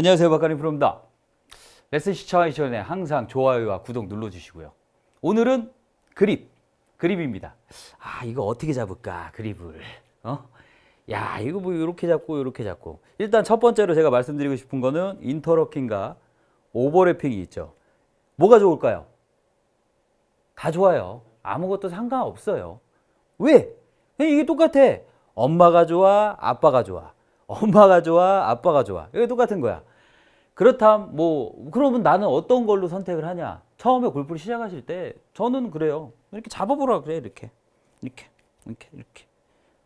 안녕하세요 박가림 프로입니다. 레슨 시청하기 전에 항상 좋아요와 구독 눌러주시고요. 오늘은 그립, 그립입니다. 아 이거 어떻게 잡을까 그립을. 어? 야 이거 뭐 이렇게 잡고 이렇게 잡고. 일단 첫 번째로 제가 말씀드리고 싶은 거는 인터로킹과 오버래핑이 있죠. 뭐가 좋을까요? 다 좋아요. 아무것도 상관없어요. 왜? 이게 똑같아. 엄마가 좋아, 아빠가 좋아. 엄마가 좋아, 아빠가 좋아. 이게 똑같은 거야. 그렇다 뭐 그러면 나는 어떤 걸로 선택을 하냐 처음에 골프를 시작하실 때 저는 그래요 이렇게 잡아보라 그래 이렇게 이렇게 이렇게 이렇게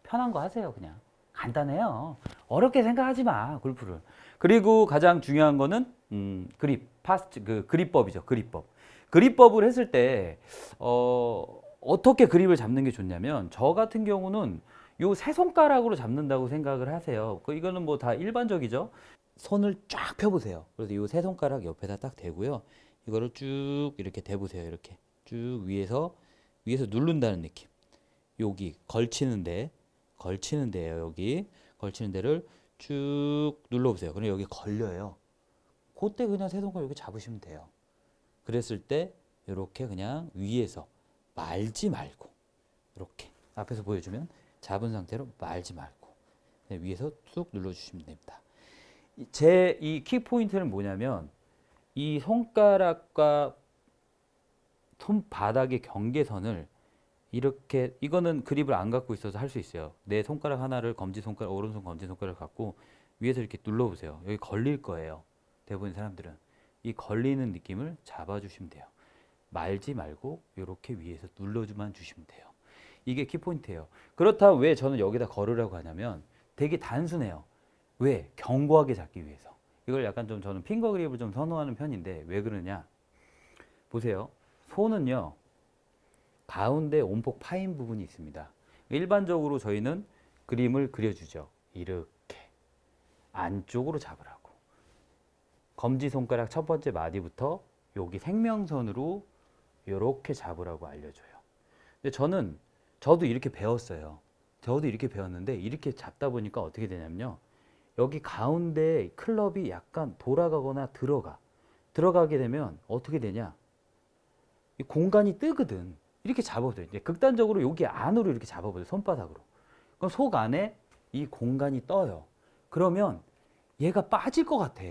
편한 거 하세요 그냥 간단해요 어렵게 생각하지 마 골프를 그리고 가장 중요한 거는 음, 그립 파스트 그 그립법이죠 그립법 그립법을 했을 때 어, 어떻게 그립을 잡는 게 좋냐면 저 같은 경우는 요 세 손가락으로 잡는다고 생각을 하세요. 그 이거는 뭐 다 일반적이죠. 손을 쫙 펴보세요. 그래서 이 세 손가락 옆에다 딱 대고요. 이거를 쭉 이렇게 대보세요. 이렇게 쭉 위에서 위에서 누른다는 느낌. 여기 걸치는데 걸치는데요. 여기 걸치는 데를 쭉 눌러보세요. 그럼 여기 걸려요. 그때 그냥 세 손가락 이렇게 잡으시면 돼요. 그랬을 때 이렇게 그냥 위에서 말지 말고 이렇게 앞에서 보여주면 잡은 상태로 말지 말고 네, 위에서 쭉 눌러주시면 됩니다. 제이 키포인트는 뭐냐면 이 손가락과 손바닥의 경계선을 이렇게 이거는 그립을 안 갖고 있어서 할 수 있어요. 내 손가락 하나를 검지 손가락 오른손 검지 손가락 을 갖고 위에서 이렇게 눌러 보세요. 여기 걸릴 거예요. 대부분 사람들은 이 걸리는 느낌을 잡아 주시면 돼요. 말지 말고 이렇게 위에서 눌러주만 주시면 돼요. 이게 키포인트예요. 그렇다면 왜 저는 여기다 걸으라고 하냐면 되게 단순해요. 왜? 견고하게 잡기 위해서. 이걸 약간 좀 저는 핑거 그립을 좀 선호하는 편인데 왜 그러냐? 보세요. 손은요. 가운데 온폭 파인 부분이 있습니다. 일반적으로 저희는 그림을 그려주죠. 이렇게 안쪽으로 잡으라고. 검지 손가락 첫 번째 마디부터 여기 생명선으로 이렇게 잡으라고 알려줘요. 근데 저는 저도 이렇게 배웠어요. 저도 이렇게 배웠는데 이렇게 잡다 보니까 어떻게 되냐면요. 여기 가운데 클럽이 약간 돌아가거나 들어가. 들어가게 되면 어떻게 되냐? 공간이 뜨거든. 이렇게 잡아보세요 이제 극단적으로 여기 안으로 이렇게 잡아보세요 손바닥으로. 그럼 속 안에 이 공간이 떠요. 그러면 얘가 빠질 것 같아.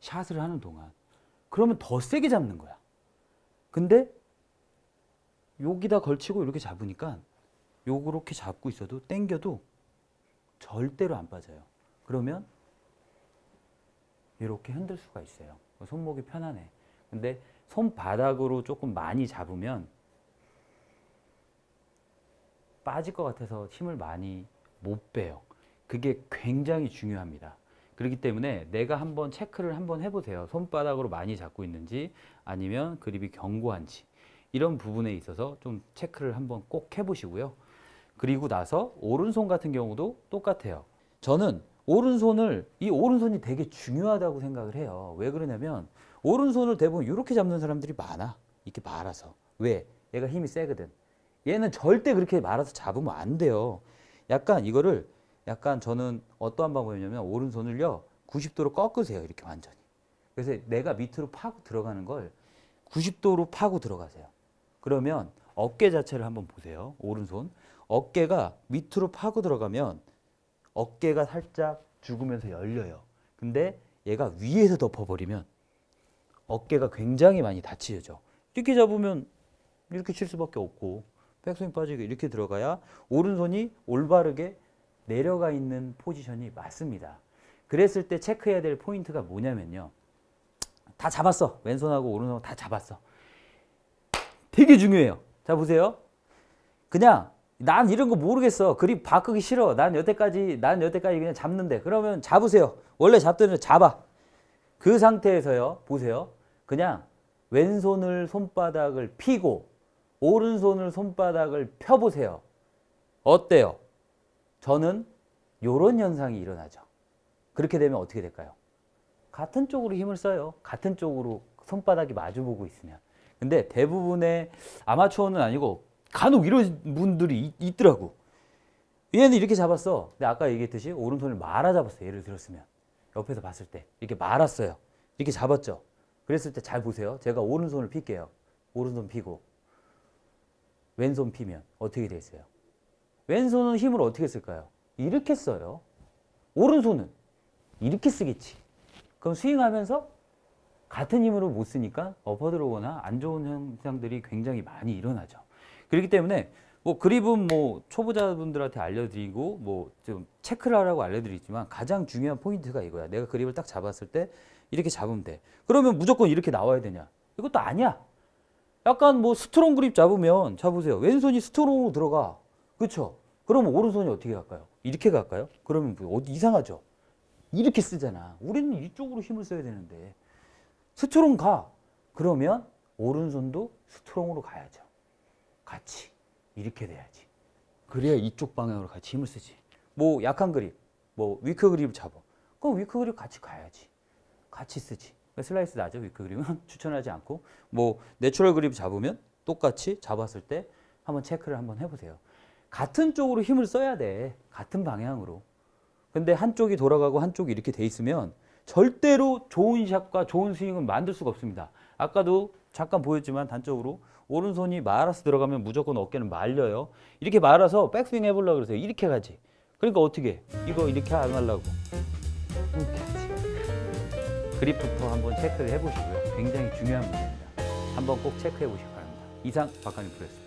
샷을 하는 동안. 그러면 더 세게 잡는 거야. 근데 여기다 걸치고 이렇게 잡으니까 요렇게 잡고 있어도 땡겨도 절대로 안 빠져요. 그러면 이렇게 흔들 수가 있어요. 손목이 편안해. 근데 손바닥으로 조금 많이 잡으면 빠질 것 같아서 힘을 많이 못 빼요. 그게 굉장히 중요합니다. 그렇기 때문에 내가 한번 체크를 한번 해보세요. 손바닥으로 많이 잡고 있는지 아니면 그립이 견고한지 이런 부분에 있어서 좀 체크를 한번 꼭 해보시고요. 그리고 나서 오른손 같은 경우도 똑같아요. 저는 오른손을 이 오른손이 되게 중요하다고 생각을 해요. 왜 그러냐면 오른손을 대부분 이렇게 잡는 사람들이 많아. 이렇게 말아서. 왜? 얘가 힘이 세거든. 얘는 절대 그렇게 말아서 잡으면 안 돼요. 약간 이거를 약간 저는 어떠한 방법이냐면 오른손을요. 90도로 꺾으세요. 이렇게 완전히. 그래서 내가 밑으로 파고 들어가는 걸 90도로 파고 들어가세요. 그러면 어깨 자체를 한번 보세요. 오른손. 어깨가 밑으로 파고 들어가면 어깨가 살짝 죽으면서 열려요. 근데 얘가 위에서 덮어버리면 어깨가 굉장히 많이 다치죠. 이렇게 잡으면 이렇게 칠 수밖에 없고 백스윙 빠지고 이렇게 들어가야 오른손이 올바르게 내려가 있는 포지션이 맞습니다. 그랬을 때 체크해야 될 포인트가 뭐냐면요. 다 잡았어. 왼손하고 오른손 하고다 잡았어. 되게 중요해요. 자 보세요. 그냥 난 이런 거 모르겠어. 그립 바꾸기 싫어. 난 여태까지 난 여태까지 그냥 잡는데. 그러면 잡으세요. 원래 잡던 잡아. 그 상태에서요. 보세요. 그냥 왼손을 손바닥을 피고 오른손을 손바닥을 펴보세요. 어때요? 저는 요런 현상이 일어나죠. 그렇게 되면 어떻게 될까요? 같은 쪽으로 힘을 써요. 같은 쪽으로 손바닥이 마주보고 있으면. 근데 대부분의 아마추어는 아니고 간혹 이런 분들이 있, 더라고 얘는 이렇게 잡았어. 근데 아까 얘기했듯이 오른손을 말아 잡았어. 예를 들었으면. 옆에서 봤을 때. 이렇게 말았어요. 이렇게 잡았죠. 그랬을 때 잘 보세요. 제가 오른손을 필게요. 오른손 피고. 왼손 피면 어떻게 돼 있어요? 왼손은 힘을 어떻게 쓸까요? 이렇게 써요. 오른손은 이렇게 쓰겠지. 그럼 스윙하면서 같은 힘으로 못 쓰니까 어 들어오거나 안 좋은 현상들이 굉장히 많이 일어나죠. 그렇기 때문에 뭐 그립은 뭐 초보자분들한테 알려드리고 뭐 좀 체크를 하라고 알려드리지만 가장 중요한 포인트가 이거야. 내가 그립을 딱 잡았을 때 이렇게 잡으면 돼. 그러면 무조건 이렇게 나와야 되냐? 이것도 아니야. 약간 뭐 스트롱 그립 잡으면 잡으세요. 왼손이 스트롱으로 들어가. 그렇죠? 그러면 오른손이 어떻게 갈까요? 이렇게 갈까요? 그러면 뭐 어디 이상하죠? 이렇게 쓰잖아. 우리는 이쪽으로 힘을 써야 되는데 스트롱 가. 그러면 오른손도 스트롱으로 가야죠. 같이 이렇게 돼야지. 그래야 이쪽 방향으로 같이 힘을 쓰지. 뭐 약한 그립, 뭐 위크 그립 잡아. 그럼 위크 그립 같이 가야지. 같이 쓰지. 그러니까 슬라이스 나죠. 위크 그립은 추천하지 않고 뭐 내추럴 그립 잡으면 똑같이 잡았을 때 한번 체크를 한번 해보세요. 같은 쪽으로 힘을 써야 돼. 같은 방향으로. 근데 한쪽이 돌아가고 한쪽이 이렇게 돼 있으면 절대로 좋은 샷과 좋은 스윙은 만들 수가 없습니다. 아까도 잠깐 보였지만 단적으로 오른손이 말아서 들어가면 무조건 어깨는 말려요. 이렇게 말아서 백스윙 해보려고 그러세요. 이렇게 가지. 그러니까 어떻게 이거 이렇게 안 하려고. 음, 그립부터 한번 체크 해보시고요. 굉장히 중요한 문제입니다. 한번 꼭 체크해 보시기 바랍니다. 이상 박한희 프로였습니다.